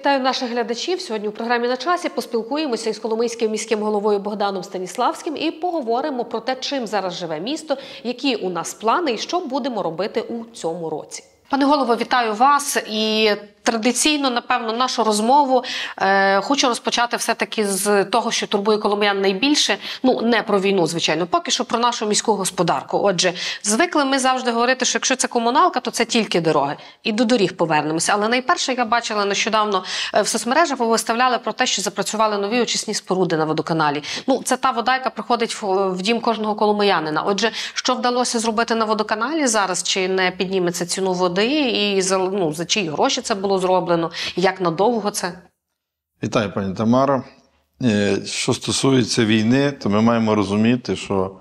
Вітаю наших глядачів. Сьогодні у програмі на часі поспілкуємося із Коломийським міським головою Богданом Станіславським і поговоримо про те, чим зараз живе місто, які у нас плани і що будемо робити у цьому році. Пане голово, вітаю вас і Традиційно, напевно, нашу розмову е, хочу розпочати все-таки з того, що турбує коломиян найбільше. Ну не про війну, звичайно, поки що про нашу міську господарку. Отже, звикли ми завжди говорити, що якщо це комуналка, то це тільки дороги, і до доріг повернемося. Але найперше я бачила нещодавно е, в соцмережах, ви виставляли про те, що запрацювали нові очисні споруди на водоканалі. Ну, це та вода, яка приходить в, в дім кожного коломиянина. Отже, що вдалося зробити на водоканалі зараз, чи не підніметься ціну води, і за ну за чиї гроші це було було зроблено, як надовго це? Вітаю, пані Тамара. Е, що стосується війни, то ми маємо розуміти, що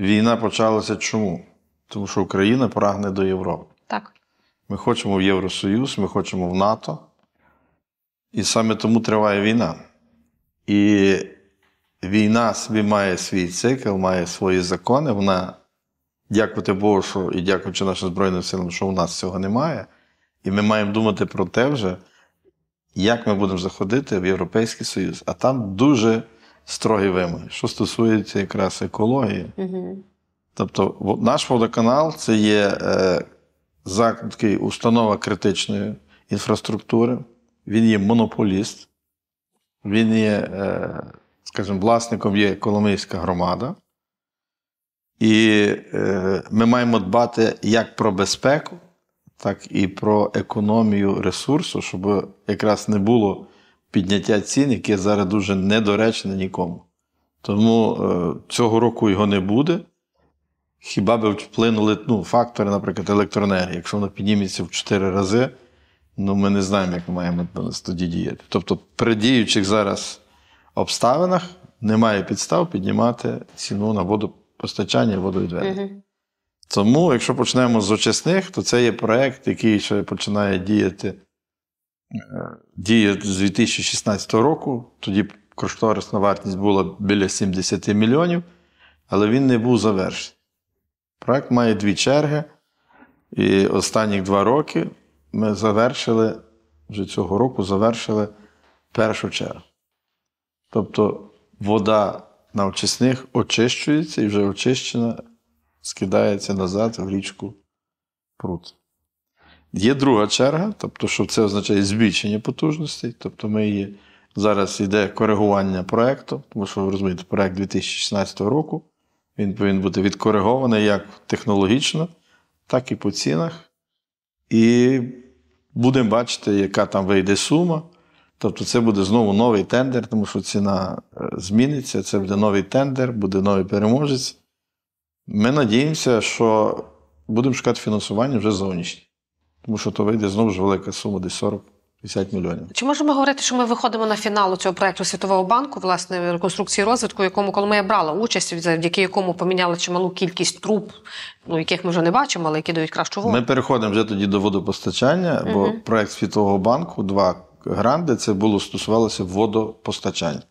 війна почалася чому? Тому що Україна прагне до Європи. Так. Ми хочемо в Євросоюз, ми хочемо в НАТО. І саме тому триває війна. І війна собі має свій цикл, має свої закони. Вона, дякувати Богу, що і дякуючи нашим Збройним силам, що у нас цього немає. І ми маємо думати про те вже, як ми будемо заходити в Європейський Союз. А там дуже строгі вимоги, що стосується якраз екології. Угу. Тобто, наш водоканал це є е, такий установа критичної інфраструктури, він є монополіст, він є, е, скажімо, власником є Коломийська громада. І е, ми маємо дбати як про безпеку, так і про економію ресурсу, щоб якраз не було підняття цін, яке зараз дуже недоречне нікому. Тому е, цього року його не буде. Хіба би вплинули ну, фактори, наприклад, електроенергії. Якщо воно підніметься в 4 рази, ну ми не знаємо, як ми маємо тоді діяти. Тобто, при діючих зараз обставинах немає підстав піднімати ціну на водопостачання і водовідведення. Тому, якщо почнемо з очисних, то це є проєкт, який ще починає діяти е, діє з 2016 року. Тоді кошторисна вартість була біля 70 мільйонів, але він не був завершений. Проект має дві черги. І останні два роки ми завершили, вже цього року завершили першу чергу. Тобто вода на очисних очищується і вже очищена скидається назад в річку прут. Є друга черга, тобто, що це означає збільшення потужностей. Тобто ми її зараз йде коригування проєкту, тому що ви розумієте, проєкт 2016 року він повинен бути відкоригований як технологічно, так і по цінах. І будемо бачити, яка там вийде сума. Тобто, це буде знову новий тендер, тому що ціна е, зміниться. Це буде новий тендер, буде новий переможець. Ми надіємося, що будемо шукати фінансування вже зовнішнє, тому що то вийде знову ж велика сума, десь 40. 50 мільйонів. Чи можемо говорити, що ми виходимо на фінал цього проєкту Світового банку, власне, реконструкції розвитку, якому коли ми брала участь, завдяки якому поміняли чималу кількість труб, ну яких ми вже не бачимо, але які дають кращу воду? Ми переходимо вже тоді до водопостачання, бо угу. проект Світового банку, два гранди, це було стосувалося водопостачання.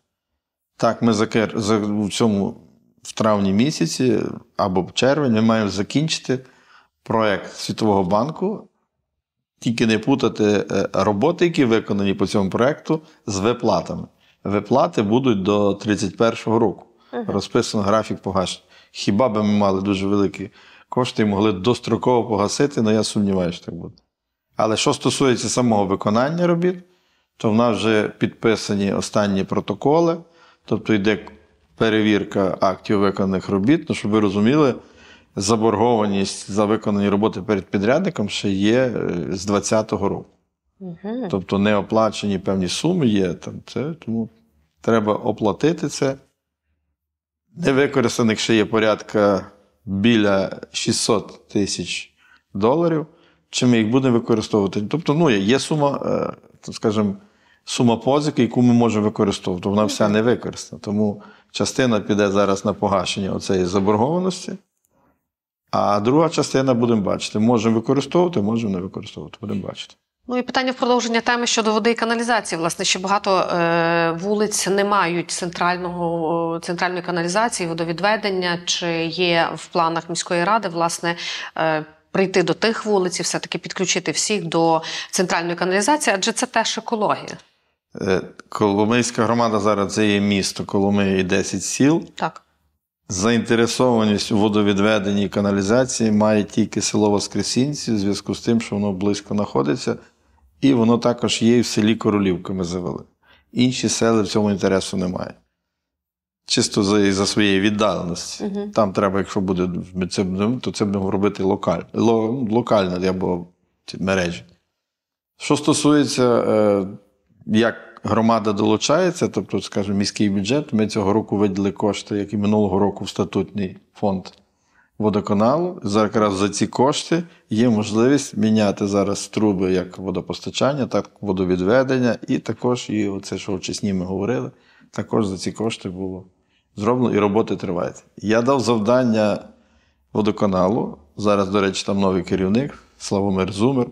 Так, ми закер... в цьому в травні місяці або в червень ми маємо закінчити проєкт Світового банку, тільки не путати е, роботи, які виконані по цьому проєкту, з виплатами. Виплати будуть до 31-го року. Uh-huh. Розписано графік погашення. Хіба би ми мали дуже великі кошти і могли достроково погасити, але ну, я сумніваюся, що так буде. Але що стосується самого виконання робіт, то в нас вже підписані останні протоколи, тобто йде перевірка актів виконаних робіт. Ну, щоб ви розуміли, заборгованість за виконані роботи перед підрядником ще є е, з 2020 року. Угу. Тобто неоплачені певні суми є там. Це, Тому треба оплатити це. Невикористаних ще є порядка біля 600 тисяч доларів. Чи ми їх будемо використовувати? Тобто, ну, є сума, е, скажімо, сума позики, яку ми можемо використовувати. Вона вся не використана. Тому частина піде зараз на погашення оцеї заборгованості, а друга частина будемо бачити. Можемо використовувати, можемо не використовувати. Будемо бачити. Ну і питання в продовження теми щодо води і каналізації. Власне, ще багато е, вулиць не мають центрального е, центральної каналізації, водовідведення, чи є в планах міської ради власне. Е, Прийти до тих вулиць, і все таки підключити всіх до центральної каналізації, адже це теж екологія. Е, Коломийська громада зараз це є місто Коломиї і 10 сіл. Так. Заінтересованість у водовідведенні і каналізації має тільки село Воскресінці в зв'язку з тим, що воно близько знаходиться, і воно також є і в селі Королівка ми завели. Інші сели в цьому інтересу немає. Чисто за за своєї віддаленості. Угу. Там треба, якщо буде це, то це будемо робити локаль, локально або мережі. Що стосується е, як громада долучається, тобто, скажімо, міський бюджет, ми цього року виділи кошти, як і минулого року в статутний фонд водоканалу. Зараз за ці кошти є можливість міняти зараз труби як водопостачання, так і водовідведення, і також, і оце, що очисні ми говорили, також за ці кошти було зроблено і роботи тривають. Я дав завдання водоканалу. Зараз, до речі, там новий керівник Славомир Зумер.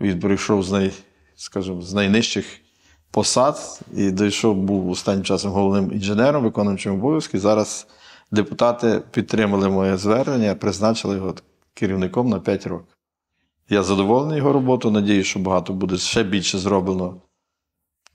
Він прийшов з най, скажімо, з найнижчих посад і дійшов був останнім часом головним інженером, виконуючим обов'язки. Зараз депутати підтримали моє звернення, призначили його керівником на 5 років. Я задоволений його роботою, надію, що багато буде ще більше зроблено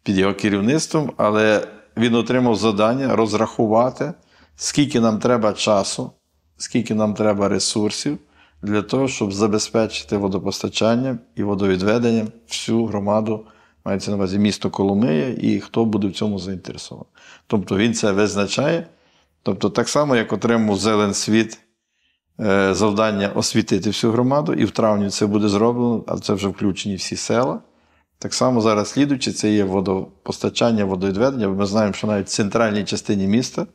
під його керівництвом, але він отримав завдання розрахувати, скільки нам треба часу, скільки нам треба ресурсів для того, щоб забезпечити водопостачанням і водовідведенням всю громаду мається на увазі місто Коломия, і хто буде в цьому заінтересований. Тобто він це визначає. Тобто, так само, як отримав зелен світ е, завдання освітити всю громаду, і в травні це буде зроблено, а це вже включені всі села. Так само зараз слідуючи, це є водопостачання, водовідведення. бо Ми знаємо, що навіть в центральній частині міста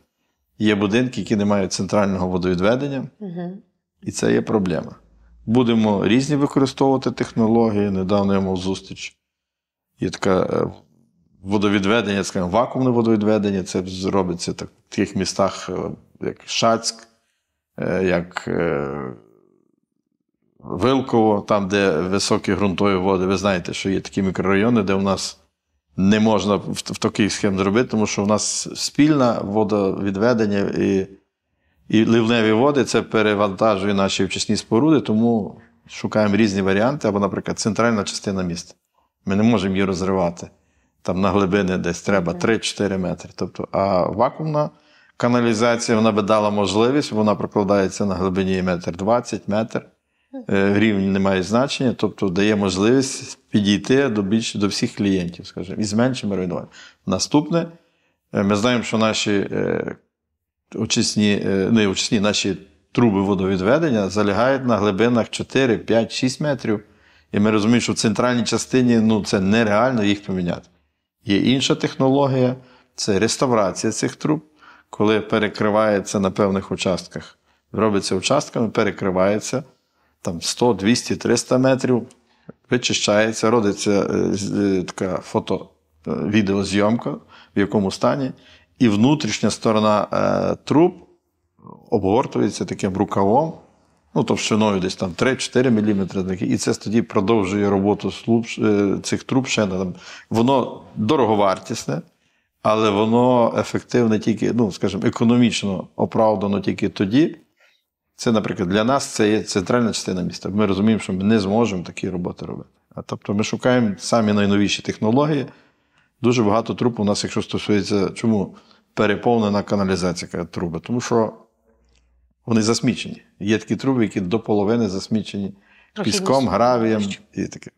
є будинки, які не мають центрального водовідведення, угу. і це є проблема. Будемо різні використовувати технології. Недавно я мав зустріч Є така е, водовідведення, скажімо, вакуумне водовідведення. Це зробиться так, в таких містах, е, як Шацьк, е, як Вилково, там, де високі ґрунтові води. Ви знаєте, що є такі мікрорайони, де у нас не можна в таких схем зробити, тому що у нас спільне водовідведення і і ливневі води це перевантажує наші вчасні споруди, тому шукаємо різні варіанти, або, наприклад, центральна частина міста. Ми не можемо її розривати. Там на глибини десь треба 3-4 метри. Тобто, а вакуумна каналізація вона би дала можливість, вона прокладається на глибині метр 20, метр. Е, рівень не має значення, тобто дає можливість підійти до більш до всіх клієнтів, скажімо, і з меншими руйнуваннями. Наступне, е, ми знаємо, що наші е, очисні, не очисні, наші труби водовідведення залягають на глибинах 4, 5, 6 метрів. І ми розуміємо, що в центральній частині ну, це нереально їх поміняти. Є інша технологія це реставрація цих труб, коли перекривається на певних участках. Робиться участками, перекривається там 100, 200, 300 метрів, вичищається, родиться е, е, така фото, е, відеозйомка, в якому стані, і внутрішня сторона труб обгортується таким рукавом ну, товщиною десь там 3-4 мм. І це тоді продовжує роботу слуб, е, цих труб ще там. Воно дороговартісне, але воно ефективне тільки, ну, скажімо, економічно оправдано тільки тоді. Це, наприклад, для нас це є центральна частина міста. Ми розуміємо, що ми не зможемо такі роботи робити. А тобто ми шукаємо самі найновіші технології. Дуже багато труб у нас, якщо стосується, чому переповнена каналізація труби, тому що вони засмічені. Є такі труби, які до половини засмічені піском, гравієм і таке.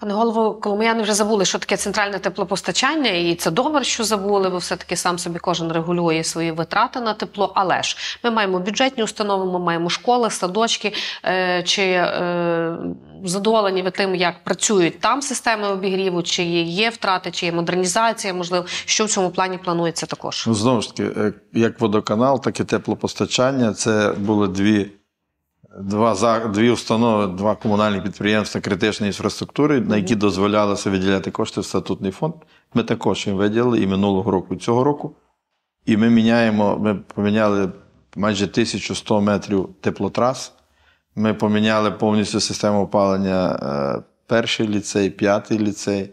Пане голово, коломияни вже забули, що таке центральне теплопостачання, і це добре, що забули, бо все таки сам собі кожен регулює свої витрати на тепло. Але ж ми маємо бюджетні установи, ми маємо школи, садочки е, чи е, задоволені ви тим, як працюють там системи обігріву, чи є втрати, чи є модернізація, можливо, що в цьому плані планується також. Ну, Знову ж таки, е, як водоканал, так і теплопостачання. Це були дві два дві установи, два комунальні підприємства критичної інфраструктури, на які дозволялося виділяти кошти в статутний фонд. Ми також їм виділили і минулого року, і цього року. І ми міняємо, ми поміняли майже 1100 метрів теплотрас. Ми поміняли повністю систему опалення е, перший ліцей, п'ятий ліцей.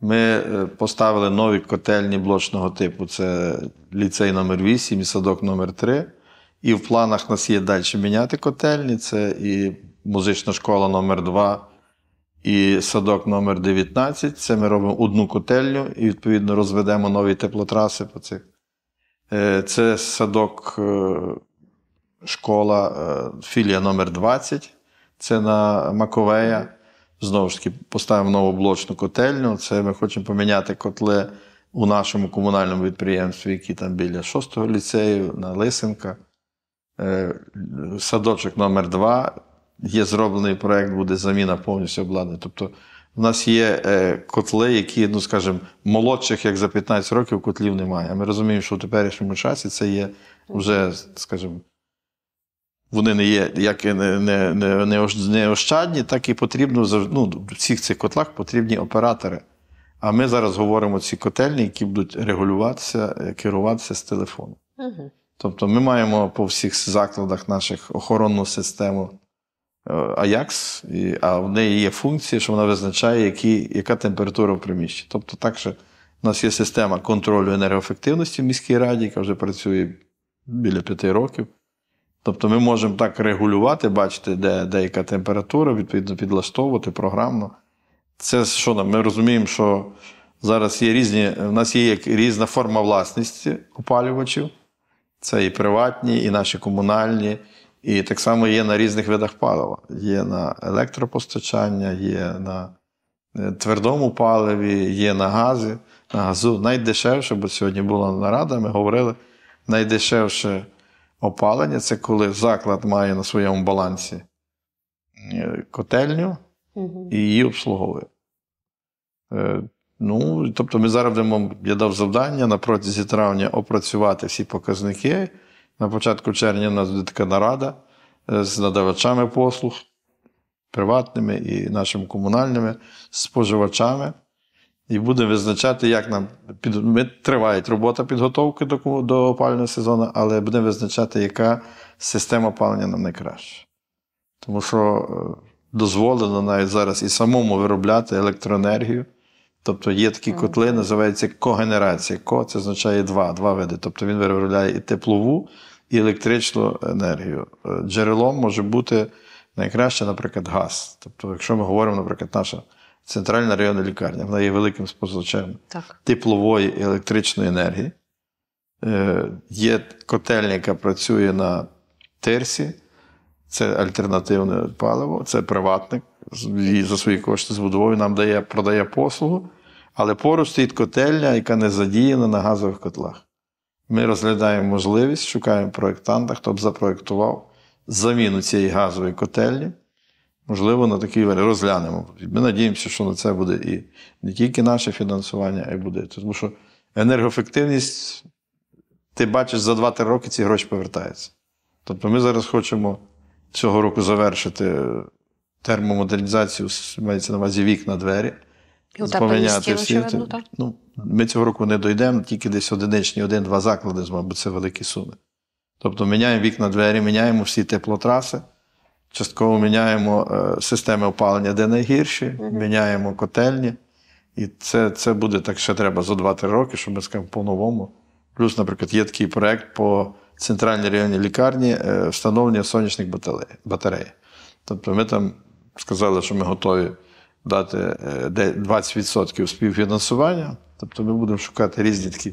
Ми е, поставили нові котельні блочного типу. Це ліцей номер 8 і садок номер 3 і в планах нас є далі міняти котельні. Це і музична школа номер 2 і садок номер 19 Це ми робимо одну котельню і, відповідно, розведемо нові теплотраси по цих. Е, це садок, е, школа, е, філія номер 20 Це на Маковея. Знову ж таки, поставимо нову блочну котельню. Це ми хочемо поміняти котле у нашому комунальному підприємстві, які там біля 6-го ліцею, на Лисенка. Е, садочок номер 2 є зроблений проект, буде заміна повністю обладнання. Тобто в нас є е, котли, які, ну скажімо, молодших, як за 15 років, котлів немає. А ми розуміємо, що в теперішньому часі це є вже, скажімо, вони не є як не не, не, не ощадні, так і потрібно ну, в всіх цих котлах потрібні оператори. А ми зараз говоримо ці котельні, які будуть регулюватися, керуватися з телефону. Угу. Тобто ми маємо по всіх закладах наших охоронну систему е, Аякс, а в неї є функції, що вона визначає, які, яка температура в приміщенні. Тобто, так що у нас є система контролю енергоефективності в міській раді, яка вже працює біля п'яти років. Тобто ми можемо так регулювати, бачити, де, де яка температура, відповідно, підлаштовувати програмно. Це що нам? Ми розуміємо, що зараз є різні, у нас є як різна форма власності опалювачів. Це і приватні, і наші комунальні. І так само є на різних видах палива. Є на електропостачання, є на е, твердому паливі, є на газі, на газу. Найдешевше, бо сьогодні була нарада, ми говорили, найдешевше опалення це коли заклад має на своєму балансі е, котельню і її обслуговує. Е, Ну, тобто ми зараз будемо, я дав завдання на протязі травня опрацювати всі показники. На початку червня у нас буде така нарада е, з надавачами послуг, приватними і нашими комунальними, споживачами. І будемо визначати, як нам під... ми триває робота підготовки до до опалювального сезону, але будемо визначати, яка система опалення нам найкраща. Тому що е, дозволено навіть зараз і самому виробляти електроенергію. Тобто є такі котли, називаються когенерація. Ко це означає два два види. Тобто він виробляє і теплову, і електричну енергію. Е, джерелом може бути найкраще, наприклад, газ. Тобто, якщо ми говоримо, наприклад, наша центральна районна лікарня, вона є великим споживачем теплової і електричної енергії. Е, є котельня, яка працює на терсі, це альтернативне паливо, це приватник за свої кошти збудовує, нам дає, продає послугу, але поруч стоїть котельня, яка не задіяна на газових котлах. Ми розглядаємо можливість, шукаємо проєктанта, хто б запроєктував заміну цієї газової котельні. Можливо, на такий варіант розглянемо. Ми надіємося, що на це буде і не тільки наше фінансування, а й буде. Тому що енергоефективність, ти бачиш, за 2-3 роки ці гроші повертаються. Тобто ми зараз хочемо цього року завершити термомодернізацію, мається на увазі вікна двері. поміняти всі. Ну, Ми цього року не дійдемо, тільки десь одиничні, один-два заклади, бо це великі суми. Тобто міняємо вікна двері, міняємо всі теплотраси, частково міняємо е, системи опалення, де найгірші, mm міняємо котельні. І це це буде так, ще треба за 2-3 роки, щоб ми скажемо по-новому. Плюс, наприклад, є такий проект по центральній районній лікарні е, встановлення сонячних батарей. Тобто ми там сказали, що ми готові дати 20% е, співфінансування, тобто ми будемо шукати різні такі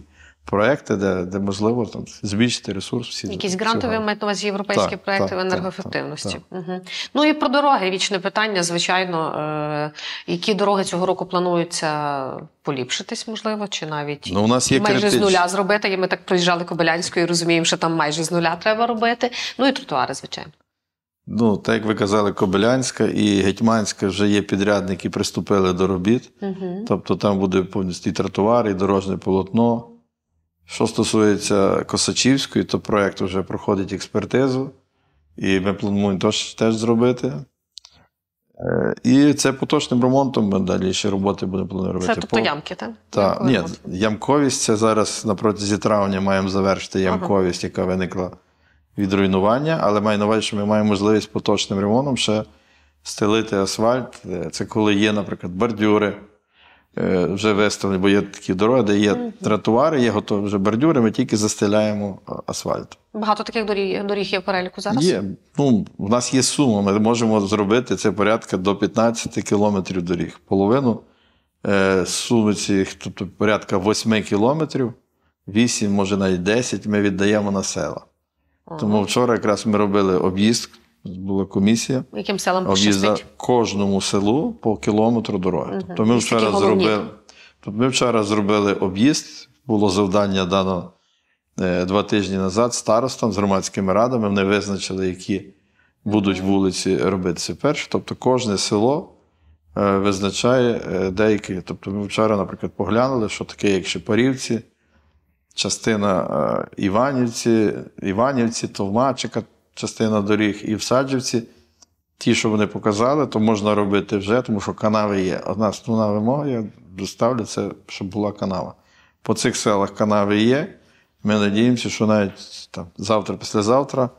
проекти, де де можливо там збільшити ресурс. всі Якісь грантові мають на увазі європейські так, проекти так, в енергоефективності. Так, угу. Ну і про дороги вічне питання, звичайно, е, які дороги цього року плануються поліпшитись, можливо, чи навіть ну, у нас є майже критич... з нуля зробити. І ми так проїжджали Кобилянською, розуміємо, що там майже з нуля треба робити. Ну і тротуари, звичайно. Ну, так як ви казали, Кобилянська і Гетьманська вже є підрядники, приступили до робіт. Угу. Тобто там буде повністю і тротуар, і дорожне полотно. Що стосується Косачівської, то проєкт вже проходить експертизу, і ми плануємо теж, зробити. Е, і це поточним ремонтом ми далі ще роботи будемо планувати робити. Це тобто По... ямки, так? Так, ні, ямковість це зараз на протязі травня маємо завершити ямковість, ага. яка виникла від руйнування, але маю на увазі, що ми маємо можливість поточним ремонтом ще стелити асфальт. Е, це коли є, наприклад, бордюри. Е, вже виставлені, бо є такі дороги, де є mm-hmm. тротуари, є готові вже бордюри, ми тільки застеляємо асфальт. Багато таких доріг доріг є в переліку зараз? Є. Ну, в нас є сума. Ми можемо зробити це порядка до 15 кілометрів доріг. Половину е, суми цих, тобто порядка 8 кілометрів, 8, може навіть 10, ми віддаємо на села. Тому вчора якраз ми робили об'їзд була комісія, яким селам об'їзда кожному селу по кілометру дороги. Угу. Тобто ми вчора зробили тобто ми вчора зробили об'їзд, було завдання дано е, два тижні назад старостам з громадськими радами. Вони визначили, які будуть вулиці робити це перше. Тобто, кожне село. Е, визначає е, деякі. Тобто, ми вчора, наприклад, поглянули, що таке, як Шепарівці, частина Іванівці, Іванівці, Товмачика, частина доріг і в Саджівці. Ті, що вони показали, то можна робити вже, тому що канави є. Одна основна вимога, я доставлю це, щоб була канава. По цих селах канави є. Ми надіємося, що навіть там завтра-післязавтра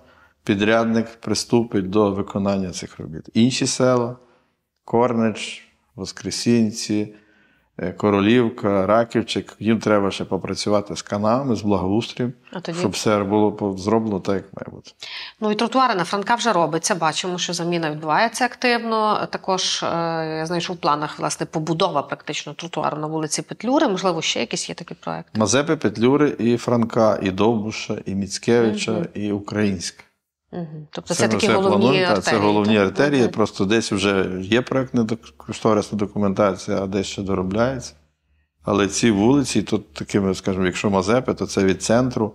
підрядник приступить до виконання цих робіт. Інші села, Корнич, Воскресінці, Е, Королівка, Раківчик, їм треба ще попрацювати з канами, з благоустрієм, тоді... щоб все було зроблено так, як має бути. Ну і тротуари на Франка вже робиться. Бачимо, що заміна відбувається активно. Також е, я знайшов в планах власне побудова практично тротуару на вулиці Петлюри. Можливо, ще якісь є такі проекти. Мазепи, Петлюри і Франка, і Довбуша, і Міцкевича, угу. і Українська. Тобто це, це такі головні планує, артерії. Це головні так? артерії, так. просто десь вже є проектна кошторисна документація, а десь ще доробляється. Але ці вулиці, тут такими, скажімо, якщо Мазепи, то це від центру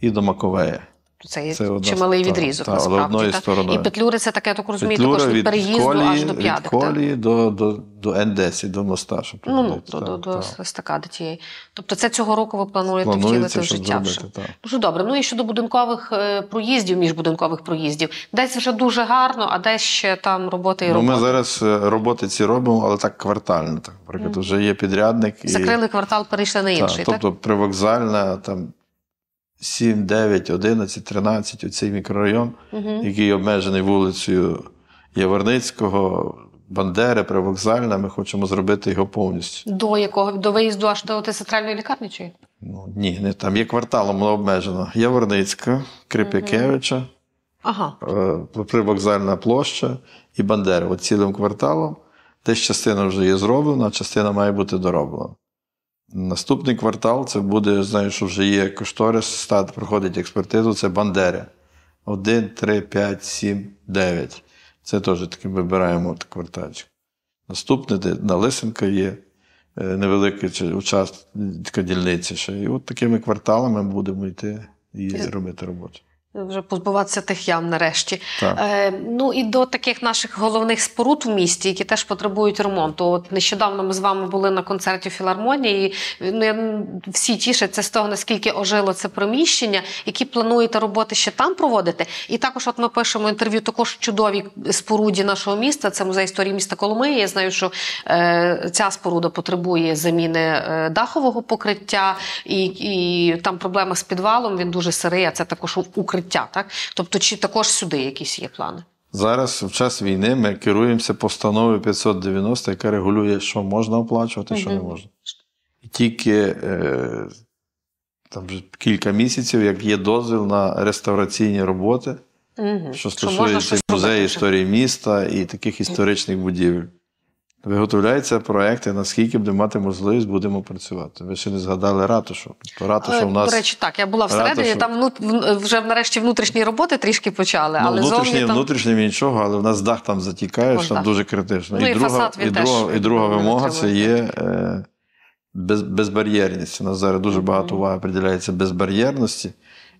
і до Маковея це, це чималий одна, відрізок, та, насправді. Але так? І петлюри це таке, я так розумію, Петлюра також від, переїзду колії, аж до п'ятих. Від колії так? до, до, до Н10, до моста, щоб Ну, до, та, до, та. стакади тієї. Тобто це цього року ви плануєте втілити в життя. Зробити, Дуже ну, добре. Ну і щодо будинкових е, проїздів, міжбудинкових проїздів. Десь вже дуже гарно, а десь ще там роботи і роботи. Ну, Ми зараз е, роботи ці робимо, але так квартально. Так, Наприклад, mm. вже є підрядник. Закрили і... квартал, перейшли на інший. так? Тобто привокзальна там. 7, 9, 11, 13, оцей мікрорайон, угу. який обмежений вулицею Яворницького, Бандери, Привокзальна, ми хочемо зробити його повністю. До якого? До виїзду аж до центральної лікарні чи? Ну, ні, не там. Є кварталом воно обмежено. Яворницька, Крип'якевича, угу. ага. Е, привокзальна площа і Бандери. От цілим кварталом. Десь частина вже є зроблена, частина має бути дороблена. Наступний квартал це буде, знаю, що вже є кошторис, стат проходить експертизу, це Бандери. 1, 3, 5, 7, 9. Це теж таки вибираємо квартальчик. Наступне де на Лисенка є е, невелика участка дільниці. ще. І от такими кварталами будемо йти і е, робити роботу. Вже позбуватися тих ям нарешті. Так. Е, Ну і до таких наших головних споруд в місті, які теж потребують ремонту. От нещодавно ми з вами були на концерті філармонії. ну, Всі тішаться з того, наскільки ожило це приміщення, які плануєте роботи ще там проводити. І також, от ми пишемо інтерв'ю, також чудовій споруді нашого міста. Це музей історії міста Коломиї. Я знаю, що е, ця споруда потребує заміни е, дахового покриття, і і там проблема з підвалом. Він дуже сирий. а Це також укриття життя, так тобто, чи також сюди якісь є плани? Зараз, в час війни, ми керуємося постановою 590, яка регулює, що можна оплачувати, що не можна. І Тільки е, там вже кілька місяців, як є дозвіл на реставраційні роботи, що стосується музею історії міста і таких історичних будівель. Виготовляються проекти, наскільки будемо мати можливість, будемо працювати. Ви ще не згадали ратушу. ратуша е, в нас до речі, так я була всередині. Ратушу... Там вже нарешті внутрішні роботи трішки почали. Ну, але внутрішні зовні там... внутрішні нічого, але в нас дах там затікаєш, О, там дуже критично. Ну, і, і, друга, і, друга, і друга вимога це є е, без, безбар'єрність. У нас зараз дуже багато уваги приділяється безбар'єрності,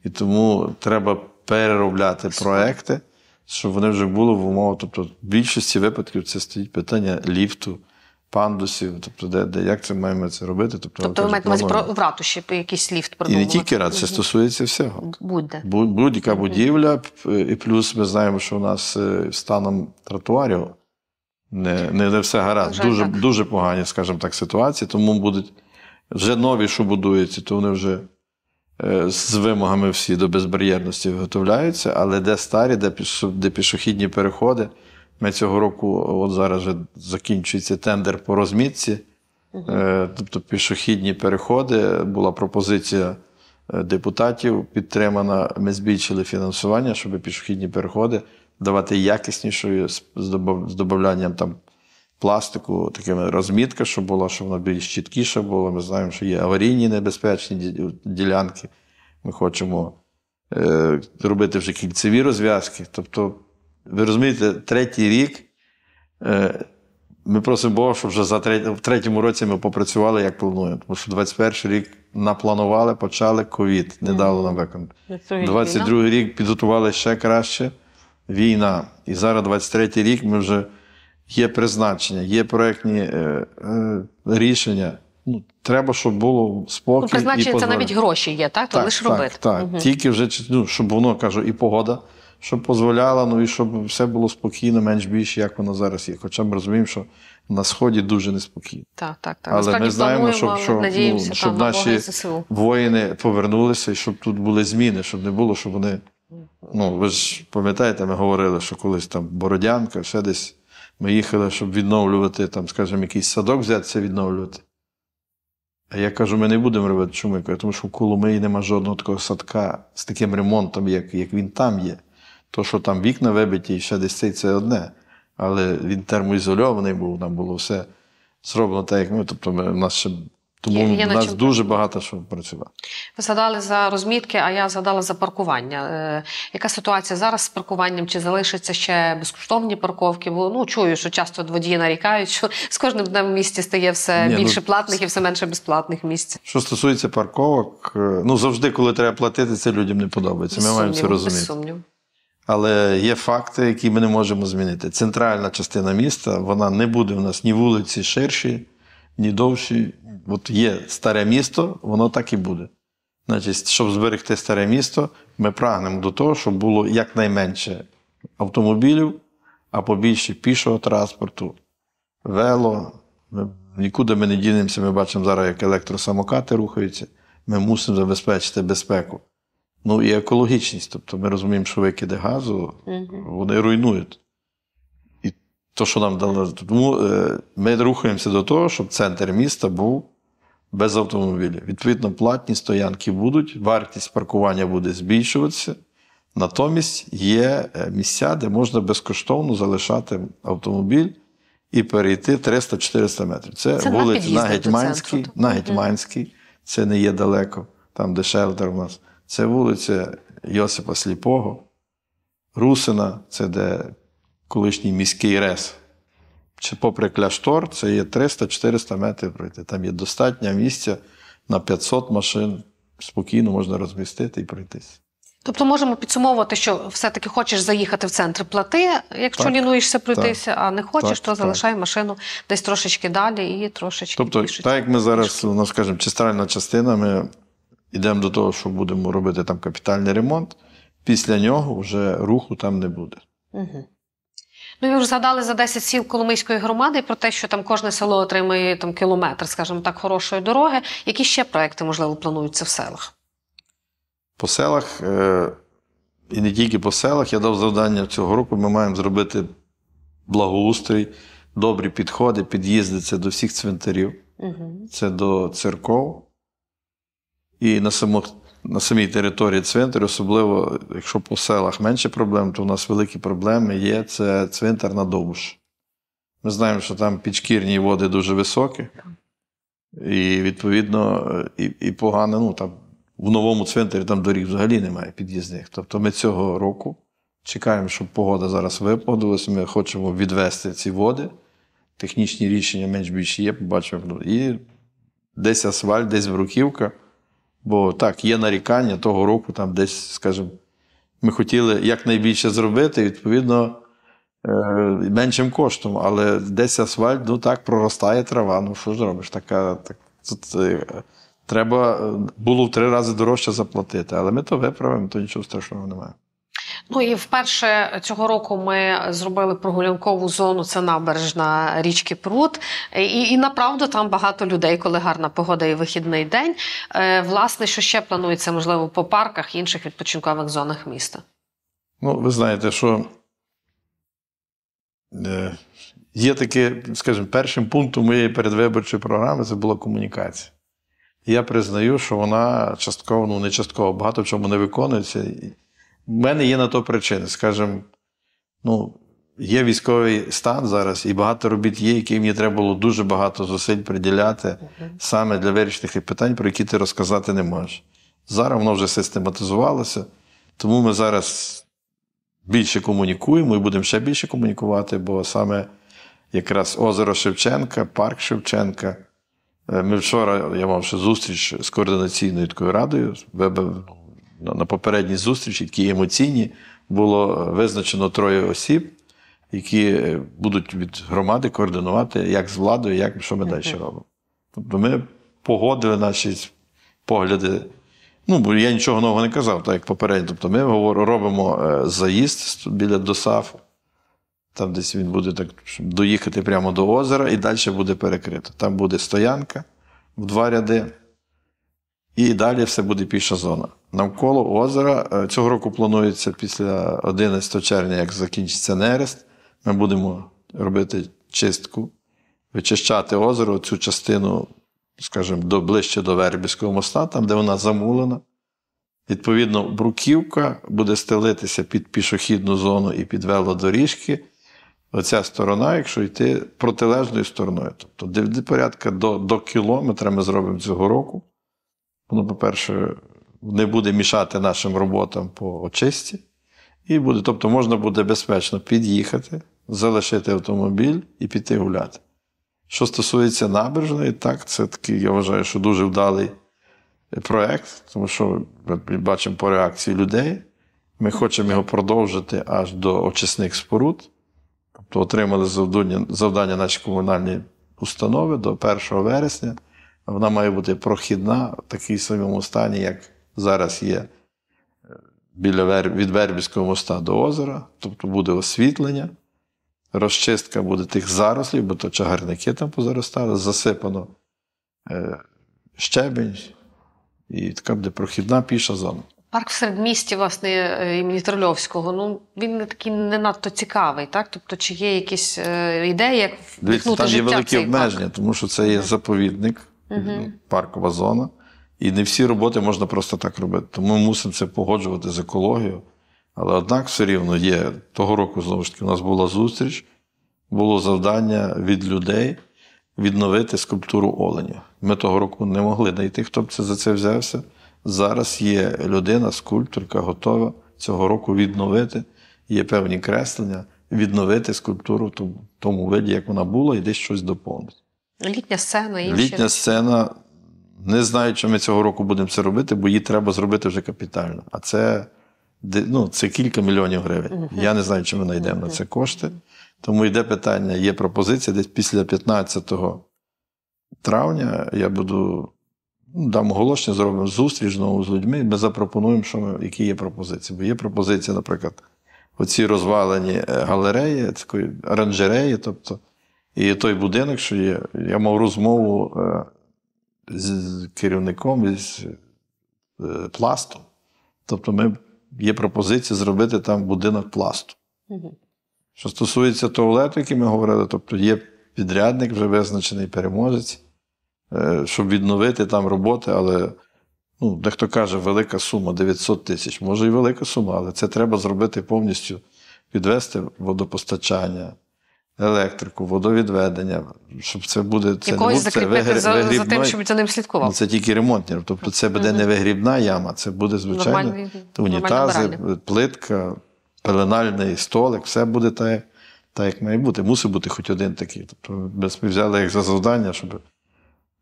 і тому треба переробляти проекти щоб вони вже були в умовах. Тобто, в більшості випадків це стоїть питання ліфту, пандусів, тобто, де, де як це маємо це робити. Тобто, тобто ви маєте увазі в ратуші якийсь ліфт продумувати? І не тільки рад, це стосується всього. Будь-де. Будь-яка будівля, і плюс ми знаємо, що у нас е, станом тротуарів. Не не, не все гаразд. Дуже дуже погані, скажімо так, ситуації, тому будуть вже нові, що будуються, то вони вже Е, з вимогами всі до безбар'єрності виготовляються, але де старі, де де пішохідні переходи. Ми цього року, от зараз вже закінчується тендер по розмітці, uh тобто пішохідні переходи. Була пропозиція е, депутатів підтримана. Ми збільшили фінансування, щоб пішохідні переходи давати якіснішою з додаванням там пластику, такими розмітка, щоб була, щоб вона більш чіткіша була. Ми знаємо, що є аварійні небезпечні ділянки. Ми хочемо е, робити вже кільцеві розв'язки. Тобто, ви розумієте, третій рік. Е, ми просимо Бога, щоб вже за треть... в третьому році ми попрацювали, як плануємо. Тому що 21 рік напланували, почали ковід, не дало нам виконати. 22 рік підготували ще краще війна. І зараз 23 рік ми вже є призначення, є проєктні е, е, рішення. Ну, Треба, щоб було спокій. Ну, призначення і це навіть гроші є, так? То так, лише робити. Так, Угу. Тільки вже ну, щоб воно кажу, і погода, щоб дозволяла, ну і щоб все було спокійно, менш більше, як воно зараз є. Хоча ми розуміємо, що на сході дуже неспокійно. Так, так, так. Але ми знаємо, щоб що, ну, щоб наші воїни повернулися і щоб тут були зміни, щоб не було, щоб вони. Ну, ви ж пам'ятаєте, ми говорили, що колись там Бородянка, все десь. Ми їхали, щоб відновлювати, там, скажімо, якийсь садок взятися відновлювати. А я кажу, ми не будемо робити чумику, тому що в Коломиї нема жодного такого садка з таким ремонтом, як як він там є. То, що там вікна вибиті і ще десь цей це одне. Але він термоізольований був, там було все зроблено так, як ми. Тобто ми, в нас ще тому є, в нас дуже багато що працювати. Ви згадали за розмітки, а я згадала за паркування. Е, яка ситуація зараз з паркуванням? Чи залишаться ще безкоштовні парковки? Бо ну чую, що часто водії нарікають, що з кожним днем в місті стає все Ні, ну, більше ну, платних і все менше безплатних місць. Що стосується парковок, е, ну завжди, коли треба платити, це людям не подобається. Без Ми сумнів, маємо це розуміти. Без сумнів. Але є факти, які ми не можемо змінити. Центральна частина міста вона не буде у нас ні вулиці ширші, ні довші от є старе місто, воно так і буде. Значить, щоб зберегти старе місто, ми прагнемо до того, щоб було якнайменше автомобілів, а побільше пішого транспорту, вело. Ми, нікуди ми не дінемося, ми бачимо зараз, як електросамокати рухаються. Ми мусимо забезпечити безпеку. Ну і екологічність. Тобто ми розуміємо, що викиди газу, вони руйнують. І то, що нам дали. Тому е, ми рухаємося до того, щоб центр міста був без автомобіля. Відповідно, платні стоянки будуть, вартість паркування буде збільшуватися. Натомість є е, місця, де можна безкоштовно залишати автомобіль і перейти 300-400 метрів. Це, це вулиця на Гетьманській, на Гетьманській, це не є далеко, там де шелтер у нас. Це вулиця Йосипа Сліпого, Русина, це де колишній міський рес чи попри кляштор, це є 300-400 метрів пройти. Там є достатньо місця на 500 машин, спокійно можна розмістити і пройтись. Тобто можемо підсумовувати, що все-таки хочеш заїхати в центр плати, якщо так, лінуєшся пройтися, так, а не хочеш, так, то залишай машину десь трошечки далі і трошечки. Тобто, більше. так як ми зараз, ну скажімо, чистральна частина, ми йдемо до того, що будемо робити там капітальний ремонт, після нього вже руху там не буде. Угу. Ну, ви вже згадали за 10 сіл Коломийської громади про те, що там кожне село отримає там кілометр, скажімо так, хорошої дороги. Які ще проекти, можливо, плануються в селах? По селах е, і не тільки по селах. Я дав завдання цього року. Ми маємо зробити благоустрій, добрі підходи, під'їзди це до всіх цвинтарів, угу. це до церков. І на самих на самій території цвинтарів, особливо, якщо по селах менше проблем, то у нас великі проблеми є. Це цвинтар на Довбуш. Ми знаємо, що там підшкірні води дуже високі. І, відповідно, і і погано, ну там в новому цвинтарі там доріг взагалі немає під'їзних. Тобто ми цього року чекаємо, щоб погода зараз випогодилася. Ми хочемо відвести ці води. Технічні рішення менш більш є, побачимо. І десь асфальт, десь бруківка. Бо так, є нарікання того року, там десь, скажімо, ми хотіли якнайбільше зробити, відповідно, е, меншим коштом. Але десь асфальт, ну так, проростає трава. Ну що зробиш? Така, так, тут, е, Треба е, було в три рази дорожче заплатити. Але ми то виправимо, то нічого страшного немає. Ну і вперше цього року ми зробили прогулянкову зону. Це набережна річки Пруд. І і направду там багато людей, коли гарна погода і вихідний день. Е, власне, що ще планується, можливо, по парках і інших відпочинкових зонах міста. Ну, ви знаєте, що е, є таке, скажімо, першим пунктом моєї передвиборчої програми це була комунікація. Я признаю, що вона частково, ну не частково, багато в чому не виконується в мене є на то причини. Скажімо, ну, є військовий стан зараз, і багато робіт є, які мені треба було дуже багато зусиль приділяти саме для вирішених питань, про які ти розказати не можеш. Зараз воно вже систематизувалося, тому ми зараз. Більше комунікуємо і будемо ще більше комунікувати, бо саме якраз озеро Шевченка, парк Шевченка. Е, ми вчора я мав ще зустріч з координаційною такою радою, на попередній зустрічі, такі емоційні, було е, визначено троє осіб, які е, будуть від громади координувати, як з владою, як що ми далі робимо. Тобто ми погодили наші погляди. Ну, бо я нічого нового не казав, так як попередньо. Тобто ми робимо е, заїзд біля ДОСАФ, там десь він буде так доїхати прямо до озера і далі буде перекрито. Там буде стоянка в два ряди, і далі все буде піша зона навколо озера. Е, цього року планується після 11 червня, як закінчиться нерест. Ми будемо робити чистку, вичищати озеро, цю частину, скажімо, до, ближче до Вербівського моста, там, де вона замулена. Відповідно, бруківка буде стелитися під пішохідну зону і під велодоріжки. Оця сторона, якщо йти протилежною стороною. Тобто, порядка до, до кілометра ми зробимо цього року. Воно, ну, по-перше, не буде мішати нашим роботам по очисті. І буде, Тобто можна буде безпечно під'їхати, залишити автомобіль і піти гуляти. Що стосується набережної, так, це такий, я вважаю, що дуже вдалий проєкт, тому що ми бачимо по реакції людей. Ми хочемо його продовжити аж до очисних споруд. Тобто отримали завдання, завдання наші комунальні установи до 1 вересня. Вона має бути прохідна в такій самому стані, як зараз є е, біля від Вербівського моста до озера, тобто буде освітлення, розчистка буде тих зарослів, бо то чагарники там позаростали, засипано е, щебень і така буде прохідна піша зона. Парк в середмісті, власне, е, імені Трильовського, ну він такий не надто цікавий, так? Тобто, чи є якісь е, ідеї, як втікнути життя Там є великі обмеження, тому що це є заповідник, uh паркова зона. І не всі роботи можна просто так робити. Тому ми мусимо це погоджувати з екологією. Але однак все рівно є. Того року, знову ж таки, у нас була зустріч, було завдання від людей відновити скульптуру оленя. Ми того року не могли знайти, хто б це за це взявся. Зараз є людина, скульпторка, готова цього року відновити. Є певні креслення, відновити скульптуру в тому виді, як вона була, і десь щось доповнити. Літня сцена і Літня сцена не знаю, чи ми цього року будемо це робити, бо її треба зробити вже капітально. А це ну, це кілька мільйонів гривень. Я не знаю, чи ми знайдемо на це кошти. Тому йде питання, є пропозиція. Десь після 15 травня я буду ну, дам оголошення, зробимо зустріч знову з людьми. Ми запропонуємо, що ми, які є пропозиції. Бо є пропозиція, наприклад, оці розвалені е, галереї, такої оранжереї, тобто, і той будинок, що є. Я мав розмову е, з керівником із е, пластом. Тобто, ми, є пропозиція зробити там будинок пласту. Угу. Що стосується туалету, який ми говорили, тобто є підрядник, вже визначений переможець, е, щоб відновити там роботи, але ну, дехто каже, велика сума 900 тисяч, може і велика сума, але це треба зробити повністю, підвести водопостачання, електрику, водовідведення, щоб це буде це Якогось не буде, це вигр... за, вигрібна... за тим, щоб за ним слідкував. Ну, це тільки ремонтні. Тобто це буде не вигрібна яма, це буде звичайно унітази, плитка, пеленальний столик, все буде так, так, як має бути. Мусить бути хоч один такий. Тобто ми взяли їх за завдання, щоб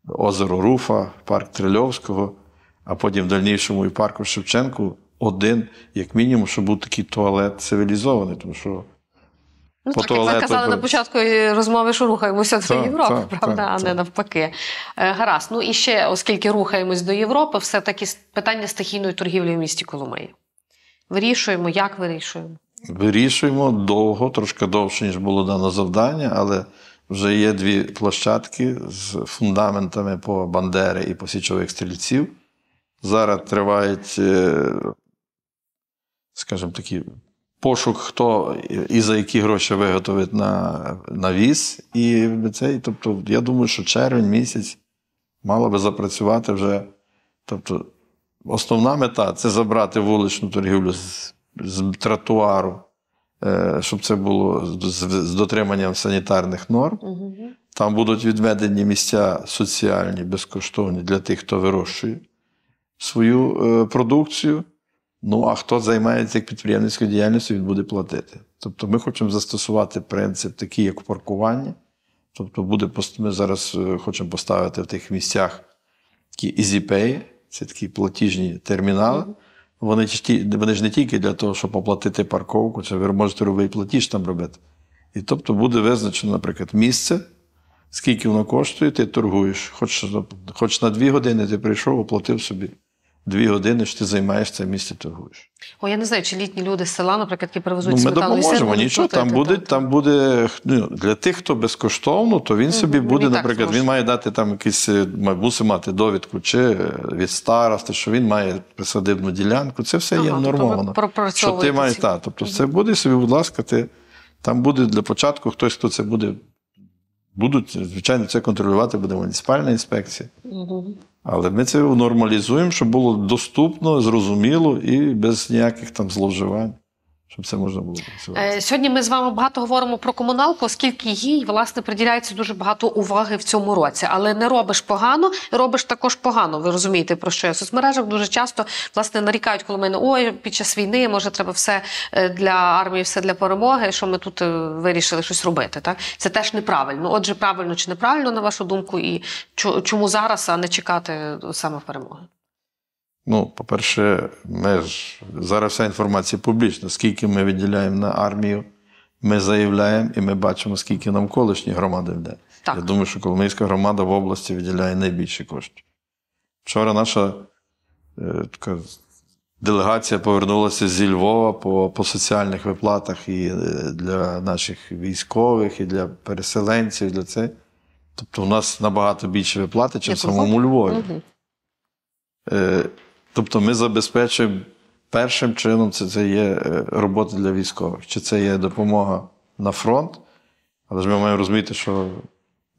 озеро Руфа, парк Трильовського, а потім в дальнішому і парку Шевченку один, як мінімум, щоб був такий туалет цивілізований, тому що. Ну, по так, туалету. як ви казали на початку розмови, що рухаємося до Європи, так, правда, а не навпаки. Е, гаразд. Ну і ще, оскільки рухаємось до Європи, все-таки питання стихійної торгівлі в місті Коломиї. Вирішуємо, як вирішуємо? Вирішуємо довго, трошки довше, ніж було дано завдання, але вже є дві площадки з фундаментами по Бандери і по січових стрільців. Зараз тривають, е, скажімо такі пошук, хто і за які гроші виготовить на на віз. І цей, тобто, я думаю, що червень місяць мало би запрацювати вже. Тобто, основна мета це забрати вуличну торгівлю з, з тротуару, е, щоб це було з, дотриманням санітарних норм. Угу. Там будуть відведені місця соціальні, безкоштовні для тих, хто вирощує свою е, продукцію. Ну, а хто займається підприємницькою діяльністю, він буде платити. Тобто ми хочемо застосувати принцип такий, як паркування. Тобто, буде, ми зараз е, хочемо поставити в тих місцях такі EasyPay, це такі платіжні термінали. Вони ж вони ж не тільки для того, щоб оплатити парковку, це ви можете робити платіж там робити. І тобто буде визначено, наприклад, місце, скільки воно коштує, ти торгуєш. Хоч, хоч на дві години ти прийшов, оплатив собі дві години, ж ти займаєшся це місце, торгуєш. О, я не знаю, чи літні люди з села, наприклад, які привезуть ну, Ми допоможемо, нічого, там буде, там буде ну, для тих, хто безкоштовно, то він собі угу, буде, наприклад, він має дати там якісь, е, мусить мати довідку чи е, від старости, що він має присадибну ділянку. Це все ага, є тобто нормовано. Тобто що ти маєш, та, Тобто угу. це буде собі, будь ласка, ти там буде для початку хтось, хто це буде, будуть, звичайно, це контролювати буде муніципальна інспекція. Угу. Але ми це нормалізуємо, щоб було доступно, зрозуміло і без ніяких там зловживань щоб це можна було працювати. Е, сьогодні ми з вами багато говоримо про комуналку, оскільки їй власне приділяється дуже багато уваги в цьому році. Але не робиш погано, робиш також погано. Ви розумієте про що я в соцмережах дуже часто власне нарікають, коли мене ой, під час війни може треба все е, для армії, все для перемоги. Що ми тут е, вирішили щось робити? Так це теж неправильно. Отже, правильно чи неправильно на вашу думку, і чому зараз, а не чекати саме перемоги? Ну, по-перше, ми ж зараз вся інформація публічна. Скільки ми виділяємо на армію, ми заявляємо і ми бачимо, скільки нам колишні громади вдає. Я думаю, що Коломийська громада в області виділяє найбільше коштів. Вчора наша е, така делегація повернулася зі Львова по по соціальних виплатах і е, для наших військових, і для переселенців. для це. Тобто у нас набагато більше виплати, ніж в самому Львові. Угу. Тобто ми забезпечуємо першим чином, це, це є е, робота для військових, чи це є допомога на фронт. Але ж ми маємо розуміти, що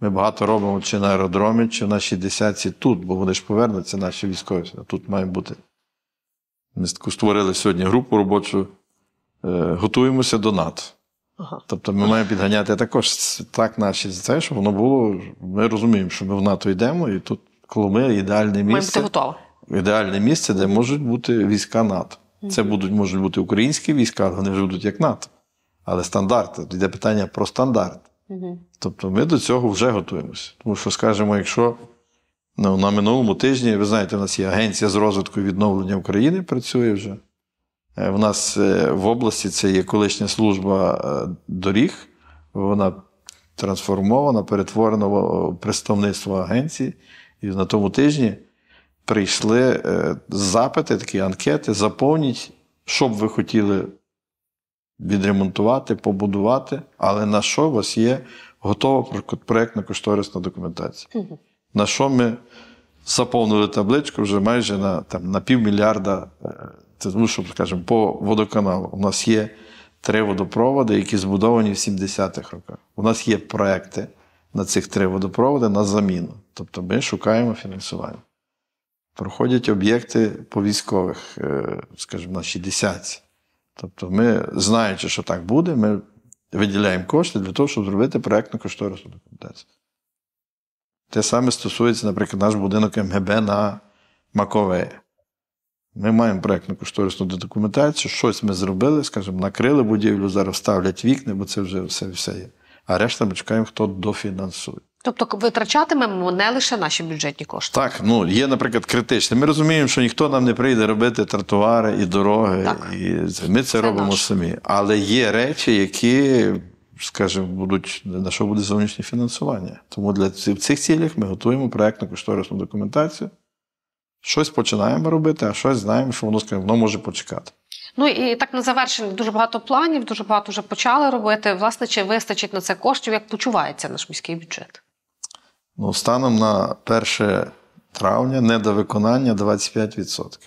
ми багато робимо чи на аеродромі, чи в нашій десятці тут, бо вони ж повернуться, наші військові. Тут має бути. Ми таку створили сьогодні групу робочу, е, готуємося до НАТО. Ага. Тобто ми маємо підганяти також так наші за це, щоб воно було. Ми розуміємо, що ми в НАТО йдемо, і тут, коли ми ідеальне місце. Маємо бути готові ідеальне місце, де можуть бути війська НАТО. Це будуть, можуть бути українські війська, але вони вже будуть як НАТО. Але стандарт, йде питання про стандарт. Угу. Тобто ми до цього вже готуємося. Тому що, скажімо, якщо ну, на минулому тижні, ви знаєте, в нас є Агенція з розвитку і відновлення України, працює вже. Е, в нас е, в області це є колишня служба е, доріг, вона трансформована, перетворена в представництво агенції. І на тому тижні прийшли е, запити, такі анкети, заповніть, що б ви хотіли відремонтувати, побудувати, але на що у вас є готова проєктно кошторисна документація. На що ми заповнили табличку вже майже на там, на півмільярда, е, ну, щоб, скажімо, по водоканалу. У нас є три водопроводи, які збудовані в 70-х роках. У нас є проекти на цих три водопроводи на заміну. Тобто ми шукаємо фінансування проходять об'єкти по військових, е, скажімо, на 60. Тобто, ми, знаючи, що так буде, ми виділяємо кошти для того, щоб зробити проєктну кошторисну документацію. Те саме стосується, наприклад, наш будинок МГБ на Маковеї. Ми маємо проєктну кошторисну документацію, щось ми зробили, скажімо, накрили будівлю, зараз ставлять вікна, бо це вже все все є. А решта ми чекаємо, хто дофінансує. Тобто витрачатимемо не лише наші бюджетні кошти. Так, ну є, наприклад, критичне. Ми розуміємо, що ніхто нам не прийде робити тротуари і дороги. І Ми це, це робимо наш. самі. Але є речі, які, скажімо, будуть на що буде зовнішнє фінансування. Тому для в цих цілях ми готуємо проектну кошторисну документацію. Щось починаємо робити, а щось знаємо, що воно скажімо, воно може почекати. Ну і так на завершення дуже багато планів, дуже багато вже почали робити. Власне, чи вистачить на це коштів, як почувається наш міський бюджет? Ну, Станом на 1 травня недовиконання 25%.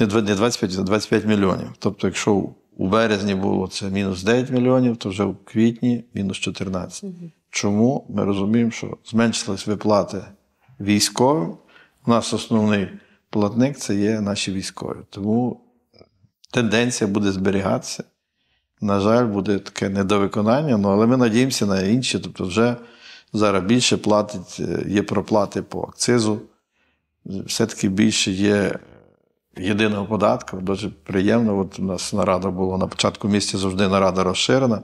Не 25, а 25 мільйонів. Тобто, якщо у березні було це мінус 9 мільйонів, то вже у квітні мінус 14. Угу. Чому ми розуміємо, що зменшились виплати військовим? У нас основний платник це є наші військові. Тому тенденція буде зберігатися. На жаль, буде таке недовиконання, ну, але ми надіємося на інші. Тобто, вже Зараз більше платить, е, є проплати по акцизу, все-таки більше є е, єдиного податку. Дуже приємно. От у нас нарада була на початку місяця завжди нарада розширена.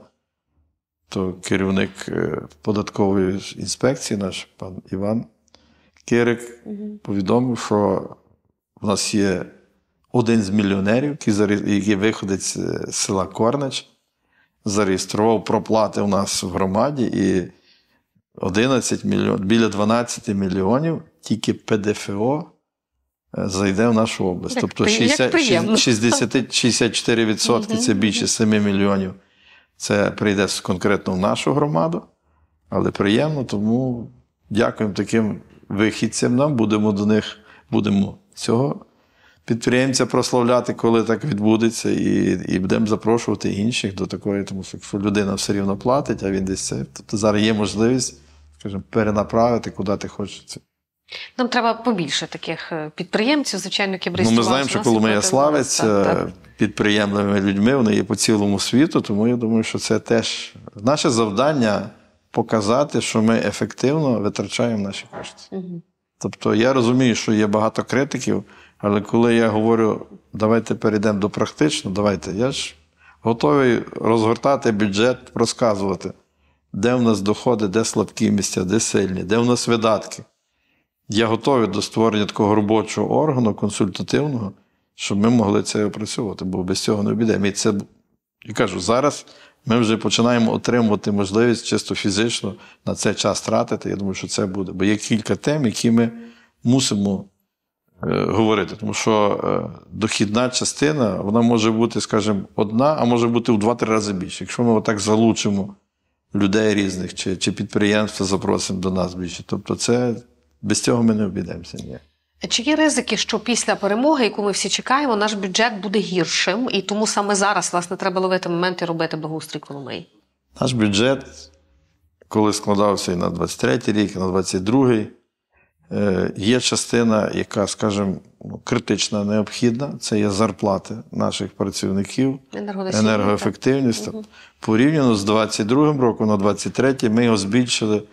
То керівник е, податкової інспекції, наш пан Іван Кирик, повідомив, що в нас є один з мільйонерів, який виходить з села Корнич, зареєстрував проплати у нас в громаді. і 11 мільйонів, біля 12 мільйонів тільки ПДФО е, зайде в нашу область. Тобто як тобто 60, 60, 64% це більше 7 мільйонів. Це прийде конкретно в нашу громаду, але приємно, тому дякуємо таким вихідцям нам, будемо до них, будемо цього підприємця прославляти, коли так відбудеться, і і будемо запрошувати інших до такої, тому що людина все рівно платить, а він десь це. Тобто зараз є можливість скажімо, перенаправити, куди ти хочеш. Нам треба побільше таких е, підприємців, звичайно, які Ну, Ми знаємо, що Коломия славиться так, так. підприємними людьми, вони є по цілому світу, тому я думаю, що це теж наше завдання показати, що ми ефективно витрачаємо наші кошти. Угу. Тобто я розумію, що є багато критиків, але коли я говорю, давайте перейдемо до практичного, давайте, я ж готовий розгортати бюджет, розказувати де в нас доходи, де слабкі місця, де сильні, де в нас видатки. Я готовий до створення такого робочого органу, консультативного, щоб ми могли це опрацьовувати, бо без цього не обійдемо. І це, я кажу, зараз ми вже починаємо отримувати можливість чисто фізично на це час тратити. Я думаю, що це буде. Бо є кілька тем, які ми мусимо е, говорити. Тому що е, дохідна частина вона може бути, скажімо, одна, а може бути в два-три рази більше. Якщо ми отак залучимо людей різних чи чи підприємства запросимо до нас більше. Тобто, це без цього ми не обійдемося. Ні. Чи є ризики, що після перемоги, яку ми всі чекаємо, наш бюджет буде гіршим, і тому саме зараз власне треба ловити момент і робити благоустрій Коломиї? Наш бюджет, коли складався і на 23-й рік, і на 22-й, Е, є частина, яка, скажімо, ну, критично необхідна, це є зарплати наших працівників, енергоефективність. Угу. Порівняно з 2022 роком на 2023 ми його збільшили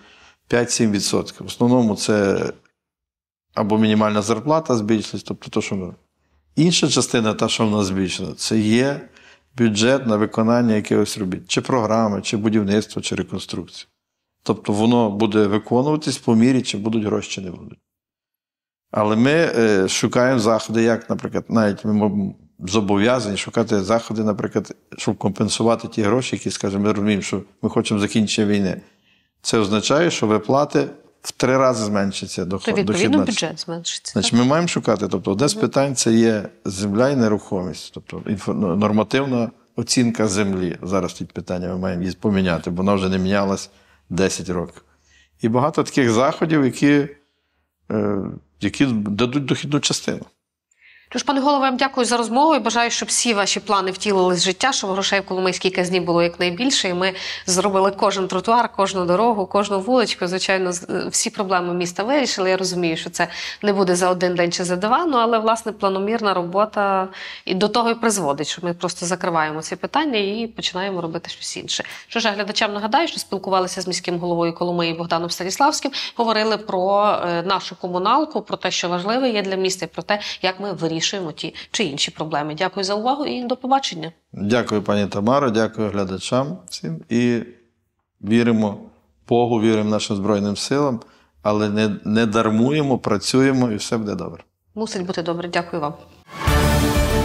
5-7%. В основному це або мінімальна зарплата збільшилась, тобто то, що ми. Інша частина, та, що в нас збільшена, це є бюджет на виконання якихось робіт, чи програми, чи будівництво, чи реконструкцію. Тобто воно буде виконуватись по мірі, чи будуть гроші, чи не будуть. Але ми е, шукаємо заходи, як, наприклад, навіть ми зобов'язані шукати заходи, наприклад, щоб компенсувати ті гроші, які, скажімо, ми розуміємо, що ми хочемо закінчення війни. Це означає, що виплати в три рази зменшаться до Та, Відповідно, бюджет зменшиться. Значить, ми маємо шукати. Тобто, одне з питань це є земля і нерухомість, тобто ну, нормативна оцінка землі. Зараз тут питання ми маємо її поміняти, бо вона вже не мінялась. 10 років. І багато таких заходів, які, е, які дадуть дохідну частину. Тож, пане голове, дякую за розмову і бажаю, щоб всі ваші плани втілились в життя, щоб грошей в Коломийській казні було якнайбільше. І ми зробили кожен тротуар, кожну дорогу, кожну вуличку. Звичайно, е, всі проблеми міста вирішили. Я розумію, що це не буде за один день чи за два. Ну але власне планомірна робота і до того і призводить, що ми просто закриваємо ці питання і починаємо робити щось інше. Що ж, я глядачам нагадаю, що спілкувалися з міським головою Коломиї Богданом Станіславським, говорили про е, нашу комуналку, про те, що важливе є для міста, і про те, як ми вирішуємо вирішуємо ті чи інші проблеми. Дякую за увагу і до побачення. Дякую, пані Тамаро, дякую глядачам всім і віримо Богу, віримо нашим Збройним силам, але не, не дармуємо, працюємо і все буде добре. Мусить бути добре. Дякую вам.